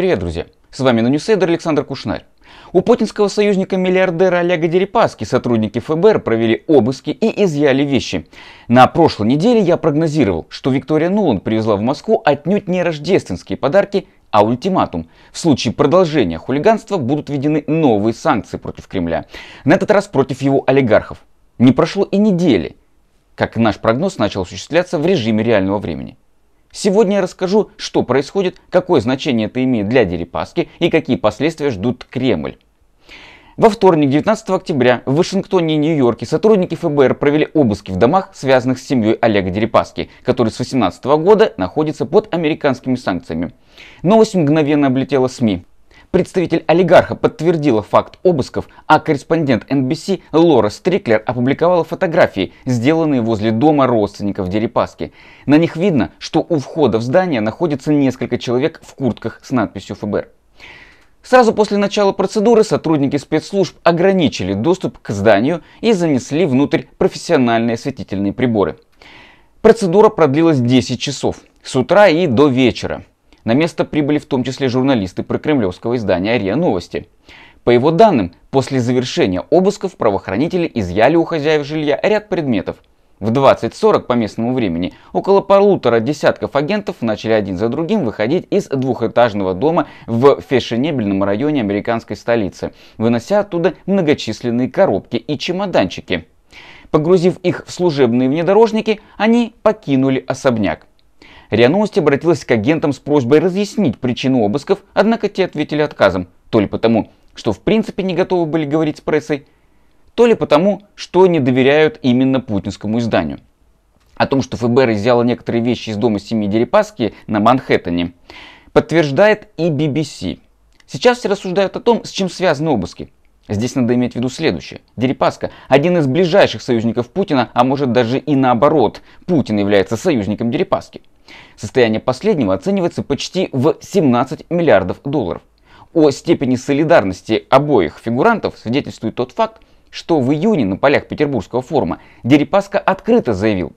Привет, друзья! С вами на Ньюсейдер Александр Кушнарь. У путинского союзника миллиардера Олега Дерипаски сотрудники ФБР провели обыски и изъяли вещи. На прошлой неделе я прогнозировал, что Виктория Нуланд привезла в Москву отнюдь не рождественские подарки, а ультиматум. В случае продолжения хулиганства будут введены новые санкции против Кремля. На этот раз против его олигархов. Не прошло и недели, как наш прогноз начал осуществляться в режиме реального времени. Сегодня я расскажу, что происходит, какое значение это имеет для Дерипаски и какие последствия ждут Кремль. Во вторник, 19 октября, в Вашингтоне и Нью-Йорке сотрудники ФБР провели обыски в домах, связанных с семьей Олега Дерипаски, который с 2018 года находится под американскими санкциями. Новость мгновенно облетела СМИ. Представитель олигарха подтвердила факт обысков, а корреспондент NBC Лора Стриклер опубликовала фотографии, сделанные возле дома родственников Дерипаски. На них видно, что у входа в здание находится несколько человек в куртках с надписью ФБР. Сразу после начала процедуры сотрудники спецслужб ограничили доступ к зданию и занесли внутрь профессиональные осветительные приборы. Процедура продлилась 10 часов с утра и до вечера. На место прибыли в том числе журналисты прокремлевского издания РИА Новости. По его данным, после завершения обысков правоохранители изъяли у хозяев жилья ряд предметов. В 20.40 по местному времени около полутора десятков агентов начали один за другим выходить из двухэтажного дома в фешенебельном районе американской столицы, вынося оттуда многочисленные коробки и чемоданчики. Погрузив их в служебные внедорожники, они покинули особняк. РИА Новости обратилась к агентам с просьбой разъяснить причину обысков, однако те ответили отказом, то ли потому, что в принципе не готовы были говорить с прессой, то ли потому, что не доверяют именно путинскому изданию. О том, что ФБР изъяло некоторые вещи из дома семьи Дерипаски на Манхэттене, подтверждает и BBC. Сейчас все рассуждают о том, с чем связаны обыски. Здесь надо иметь в виду следующее. Дерипаска – один из ближайших союзников Путина, а может даже и наоборот. Путин является союзником Дерипаски. Состояние последнего оценивается почти в 17 миллиардов долларов. О степени солидарности обоих фигурантов свидетельствует тот факт, что в июне на полях Петербургского форума Дерипаска открыто заявил,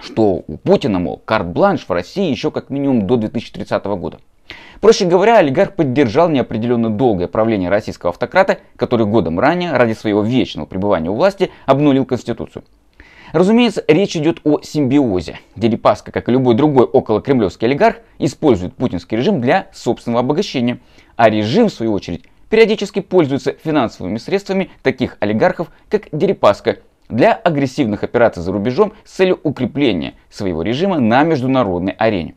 что у Путина, мол, карт-бланш в России еще как минимум до 2030 года. Проще говоря, олигарх поддержал неопределенно долгое правление российского автократа, который годом ранее, ради своего вечного пребывания у власти, обнулил Конституцию. Разумеется, речь идет о симбиозе. Дерипаска, как и любой другой околокремлевский олигарх, использует путинский режим для собственного обогащения, а режим, в свою очередь, периодически пользуется финансовыми средствами таких олигархов, как Дерипаска, для агрессивных операций за рубежом с целью укрепления своего режима на международной арене.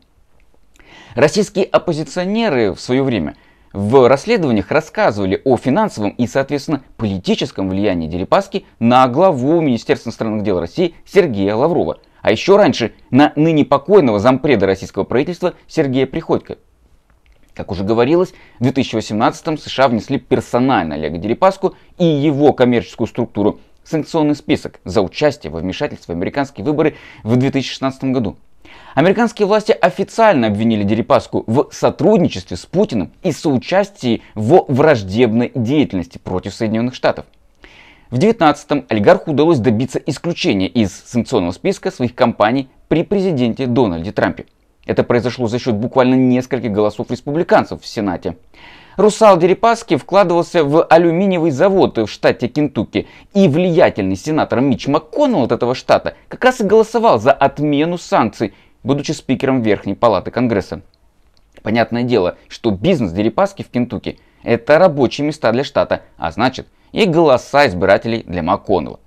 Российские оппозиционеры в свое время – в расследованиях рассказывали о финансовом и, соответственно, политическом влиянии Дерипаски на главу Министерства иностранных дел России Сергея Лаврова, а еще раньше на ныне покойного зампреда российского правительства Сергея Приходько. Как уже говорилось, в 2018 США внесли персонально Олега Дерипаску и его коммерческую структуру санкционный список за участие во вмешательстве в американские выборы в 2016 году. Американские власти официально обвинили Дерипаску в сотрудничестве с Путиным и соучастии в враждебной деятельности против Соединенных Штатов. В 19-м олигарху удалось добиться исключения из санкционного списка своих компаний при президенте Дональде Трампе. Это произошло за счет буквально нескольких голосов республиканцев в Сенате. Русал Дерипаски вкладывался в алюминиевый завод в штате Кентукки, и влиятельный сенатор Мич МакКоннелл от этого штата как раз и голосовал за отмену санкций будучи спикером Верхней Палаты Конгресса. Понятное дело, что бизнес Дерипаски в Кентукки – это рабочие места для штата, а значит и голоса избирателей для МакКоннелла.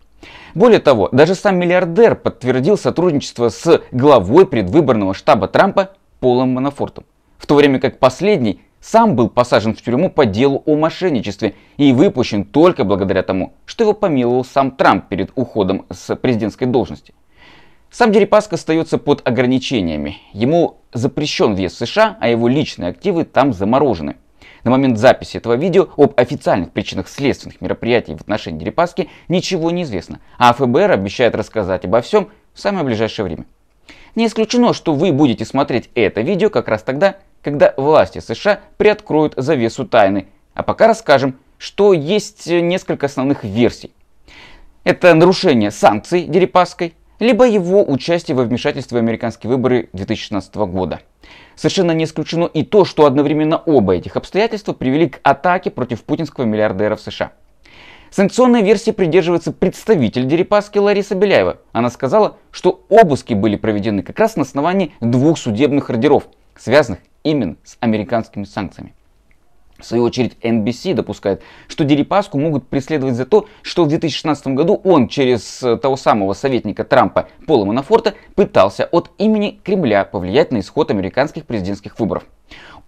Более того, даже сам миллиардер подтвердил сотрудничество с главой предвыборного штаба Трампа Полом Манафортом, в то время как последний сам был посажен в тюрьму по делу о мошенничестве и выпущен только благодаря тому, что его помиловал сам Трамп перед уходом с президентской должности. Сам Дерипаска остается под ограничениями. Ему запрещен въезд в США, а его личные активы там заморожены. На момент записи этого видео об официальных причинах следственных мероприятий в отношении Дерипаски ничего не известно, а ФБР обещает рассказать обо всем в самое ближайшее время. Не исключено, что вы будете смотреть это видео как раз тогда, когда власти США приоткроют завесу тайны. А пока расскажем, что есть несколько основных версий. Это нарушение санкций Дерипаской, либо его участие во вмешательстве в американские выборы 2016 года. Совершенно не исключено и то, что одновременно оба этих обстоятельства привели к атаке против путинского миллиардера в США. Санкционной версии придерживается представитель Дерипаски Лариса Беляева. Она сказала, что обыски были проведены как раз на основании двух судебных ордеров, связанных именно с американскими санкциями. В свою очередь NBC допускает, что Дерипаску могут преследовать за то, что в 2016 году он через э, того самого советника Трампа Пола Манафорта пытался от имени Кремля повлиять на исход американских президентских выборов.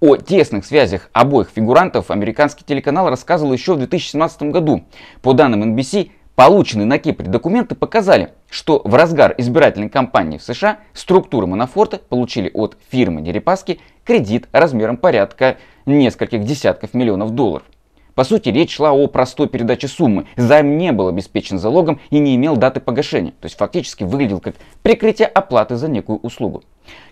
О тесных связях обоих фигурантов американский телеканал рассказывал еще в 2017 году. По данным NBC, Полученные на Кипре документы показали, что в разгар избирательной кампании в США структуры Манафорта получили от фирмы Дерипаски кредит размером порядка нескольких десятков миллионов долларов. По сути, речь шла о простой передаче суммы. Займ не был обеспечен залогом и не имел даты погашения, то есть фактически выглядел как прикрытие оплаты за некую услугу.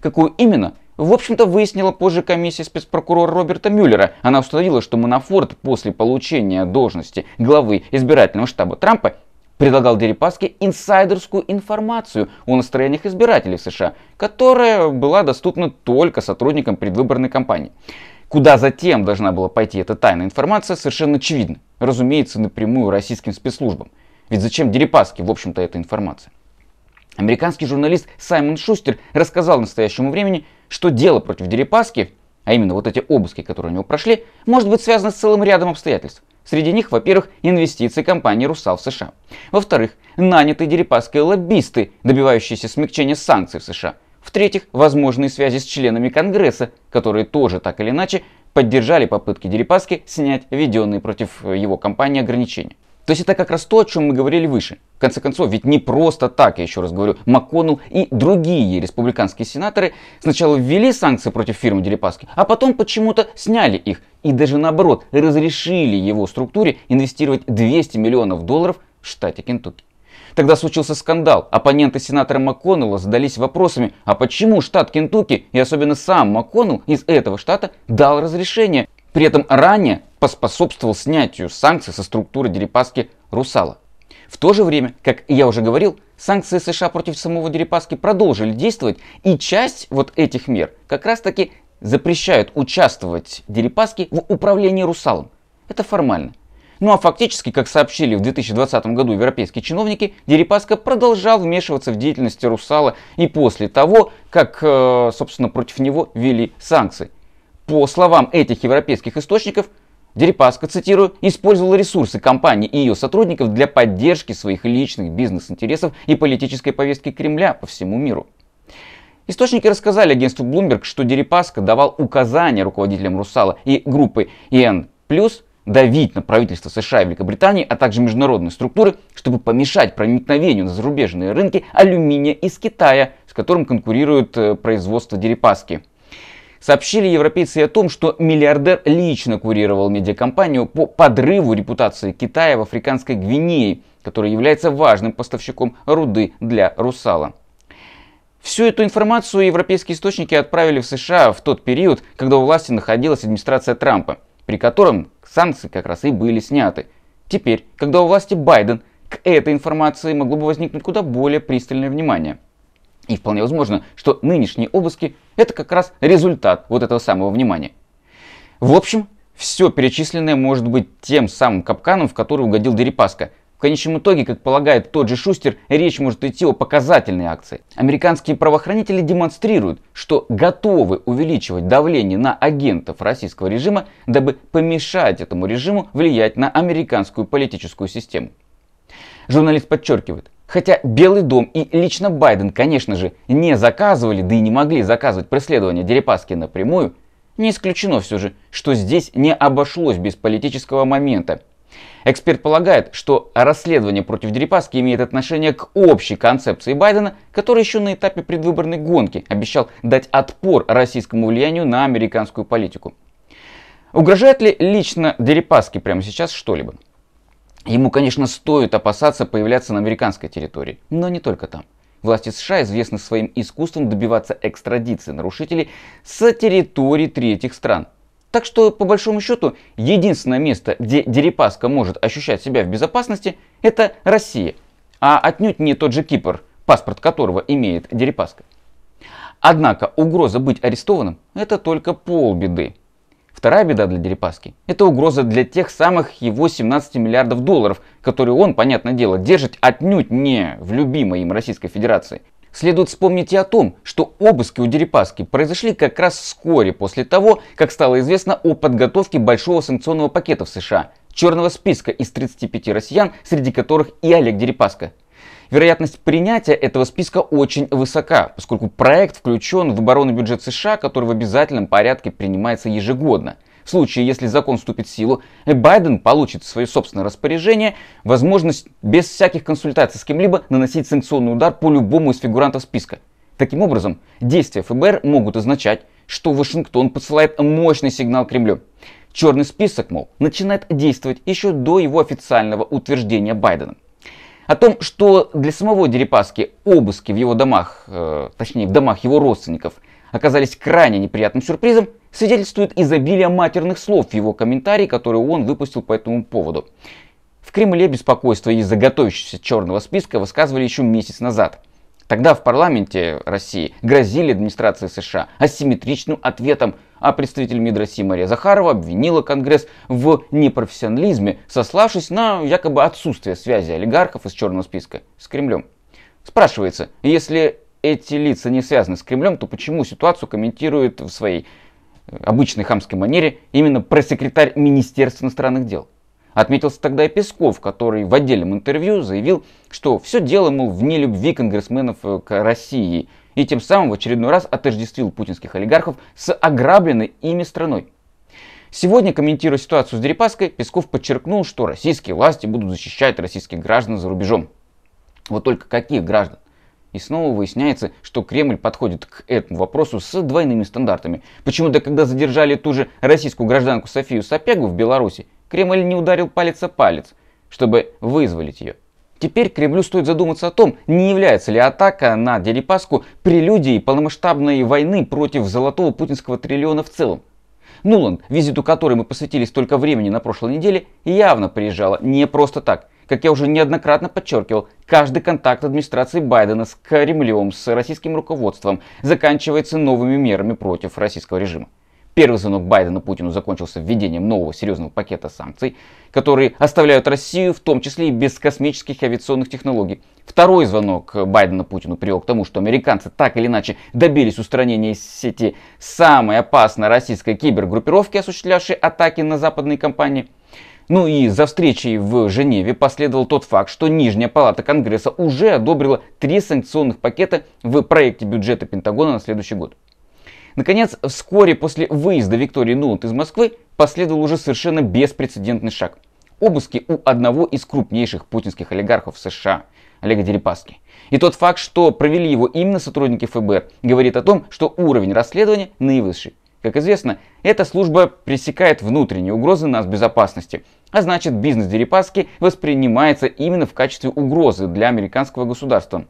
Какую именно, в общем-то, выяснила позже комиссия спецпрокурора Роберта Мюллера. Она установила, что Манафорт после получения должности главы избирательного штаба Трампа предлагал Дерипаске инсайдерскую информацию о настроениях избирателей США, которая была доступна только сотрудникам предвыборной кампании. Куда затем должна была пойти эта тайная информация, совершенно очевидно. Разумеется, напрямую российским спецслужбам. Ведь зачем Дерипаске, в общем-то, эта информация? Американский журналист Саймон Шустер рассказал настоящему времени, что дело против Дерипаски, а именно вот эти обыски, которые у него прошли, может быть связано с целым рядом обстоятельств. Среди них, во-первых, инвестиции компании «Русал» в США. Во-вторых, нанятые Дерипаской лоббисты, добивающиеся смягчения санкций в США. В-третьих, возможные связи с членами Конгресса, которые тоже так или иначе поддержали попытки Дерипаски снять введенные против его компании ограничения. То есть это как раз то, о чем мы говорили выше. В конце концов, ведь не просто так, я еще раз говорю, МакКоннелл и другие республиканские сенаторы сначала ввели санкции против фирмы Дерипаски, а потом почему-то сняли их и даже наоборот разрешили его структуре инвестировать 200 миллионов долларов в штате Кентукки. Тогда случился скандал. Оппоненты сенатора МакКоннелла задались вопросами, а почему штат Кентукки и особенно сам МакКоннелл из этого штата дал разрешение при этом ранее поспособствовал снятию санкций со структуры Дерипаски «Русала». В то же время, как я уже говорил, санкции США против самого Дерипаски продолжили действовать, и часть вот этих мер как раз таки запрещают участвовать Дерипаски в управлении «Русалом». Это формально. Ну а фактически, как сообщили в 2020 году европейские чиновники, Дерипаска продолжал вмешиваться в деятельность «Русала» и после того, как, э, собственно, против него ввели санкции. По словам этих европейских источников, Дерипаска, цитирую, использовала ресурсы компании и ее сотрудников для поддержки своих личных бизнес-интересов и политической повестки Кремля по всему миру. Источники рассказали агентству Bloomberg, что Дерипаска давал указания руководителям «Русала» и группы ИН+, давить на правительство США и Великобритании, а также международные структуры, чтобы помешать проникновению на зарубежные рынки алюминия из Китая, с которым конкурирует э, производство Дерипаски – Сообщили европейцы о том, что миллиардер лично курировал медиакомпанию по подрыву репутации Китая в Африканской Гвинее, которая является важным поставщиком руды для «Русала». Всю эту информацию европейские источники отправили в США в тот период, когда у власти находилась администрация Трампа, при котором санкции как раз и были сняты. Теперь, когда у власти Байден, к этой информации могло бы возникнуть куда более пристальное внимание – и вполне возможно, что нынешние обыски – это как раз результат вот этого самого внимания. В общем, все перечисленное может быть тем самым капканом, в который угодил Дерипаска. В конечном итоге, как полагает тот же Шустер, речь может идти о показательной акции. Американские правоохранители демонстрируют, что готовы увеличивать давление на агентов российского режима, дабы помешать этому режиму влиять на американскую политическую систему. Журналист подчеркивает, Хотя Белый дом и лично Байден, конечно же, не заказывали, да и не могли заказывать преследование Дерипаски напрямую, не исключено все же, что здесь не обошлось без политического момента. Эксперт полагает, что расследование против Дерипаски имеет отношение к общей концепции Байдена, который еще на этапе предвыборной гонки обещал дать отпор российскому влиянию на американскую политику. Угрожает ли лично Дерипаски прямо сейчас что-либо? Ему, конечно, стоит опасаться появляться на американской территории, но не только там. Власти США известны своим искусством добиваться экстрадиции нарушителей с территории третьих стран. Так что, по большому счету, единственное место, где Дерипаска может ощущать себя в безопасности, это Россия, а отнюдь не тот же Кипр, паспорт которого имеет Дерипаска. Однако угроза быть арестованным – это только полбеды. Вторая беда для Дерипаски – это угроза для тех самых его 17 миллиардов долларов, которые он, понятное дело, держит отнюдь не в любимой им Российской Федерации. Следует вспомнить и о том, что обыски у Дерипаски произошли как раз вскоре после того, как стало известно о подготовке большого санкционного пакета в США, черного списка из 35 россиян, среди которых и Олег Дерипаска – Вероятность принятия этого списка очень высока, поскольку проект включен в оборонный бюджет США, который в обязательном порядке принимается ежегодно. В случае, если закон вступит в силу, Байден получит в свое собственное распоряжение возможность без всяких консультаций с кем-либо наносить санкционный удар по любому из фигурантов списка. Таким образом, действия ФБР могут означать, что Вашингтон посылает мощный сигнал Кремлю. Черный список, мол, начинает действовать еще до его официального утверждения Байденом. О том, что для самого Дерипаски обыски в его домах, э, точнее в домах его родственников, оказались крайне неприятным сюрпризом, свидетельствует изобилие матерных слов в его комментарии, которые он выпустил по этому поводу. В Кремле беспокойство из-за готовящегося черного списка высказывали еще месяц назад. Тогда в парламенте России грозили администрации США асимметричным ответом – а представитель МИДа России Мария Захарова обвинила Конгресс в непрофессионализме, сославшись на якобы отсутствие связи олигархов из черного списка с Кремлем. Спрашивается, если эти лица не связаны с Кремлем, то почему ситуацию комментирует в своей э, обычной хамской манере именно пресс-секретарь Министерства иностранных дел? Отметился тогда и Песков, который в отдельном интервью заявил, что все дело, мол, в нелюбви конгрессменов э, к России – и тем самым в очередной раз отождествил путинских олигархов с ограбленной ими страной. Сегодня, комментируя ситуацию с Дерипаской, Песков подчеркнул, что российские власти будут защищать российских граждан за рубежом. Вот только каких граждан? И снова выясняется, что Кремль подходит к этому вопросу с двойными стандартами. Почему-то, когда задержали ту же российскую гражданку Софию Сапегу в Беларуси, Кремль не ударил палец о палец, чтобы вызволить ее. Теперь Кремлю стоит задуматься о том, не является ли атака на Дерипаску прелюдией полномасштабной войны против золотого путинского триллиона в целом. Нуланд, визиту которой мы посвятили столько времени на прошлой неделе, явно приезжала не просто так. Как я уже неоднократно подчеркивал, каждый контакт администрации Байдена с Кремлем, с российским руководством заканчивается новыми мерами против российского режима. Первый звонок Байдена Путину закончился введением нового серьезного пакета санкций, которые оставляют Россию в том числе и без космических авиационных технологий. Второй звонок Байдена Путину привел к тому, что американцы так или иначе добились устранения из сети самой опасной российской кибергруппировки, осуществлявшей атаки на западные компании. Ну и за встречей в Женеве последовал тот факт, что Нижняя палата Конгресса уже одобрила три санкционных пакета в проекте бюджета Пентагона на следующий год. Наконец, вскоре после выезда Виктории Нуланд из Москвы последовал уже совершенно беспрецедентный шаг. Обыски у одного из крупнейших путинских олигархов США, Олега Дерипаски. И тот факт, что провели его именно сотрудники ФБР, говорит о том, что уровень расследования наивысший. Как известно, эта служба пресекает внутренние угрозы нас безопасности, а значит бизнес Дерипаски воспринимается именно в качестве угрозы для американского государства.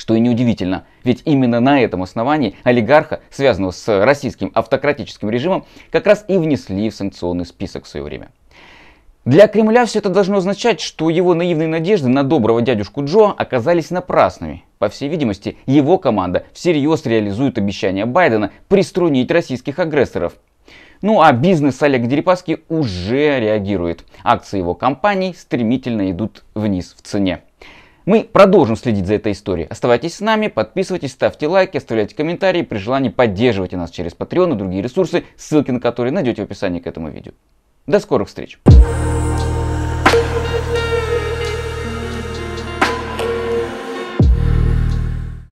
Что и неудивительно, ведь именно на этом основании олигарха, связанного с российским автократическим режимом, как раз и внесли в санкционный список в свое время. Для Кремля все это должно означать, что его наивные надежды на доброго дядюшку Джо оказались напрасными. По всей видимости, его команда всерьез реализует обещание Байдена приструнить российских агрессоров. Ну а бизнес Олега Дерипаски уже реагирует. Акции его компаний стремительно идут вниз в цене. Мы продолжим следить за этой историей. Оставайтесь с нами, подписывайтесь, ставьте лайки, оставляйте комментарии. При желании поддерживайте нас через Patreon и другие ресурсы, ссылки на которые найдете в описании к этому видео. До скорых встреч!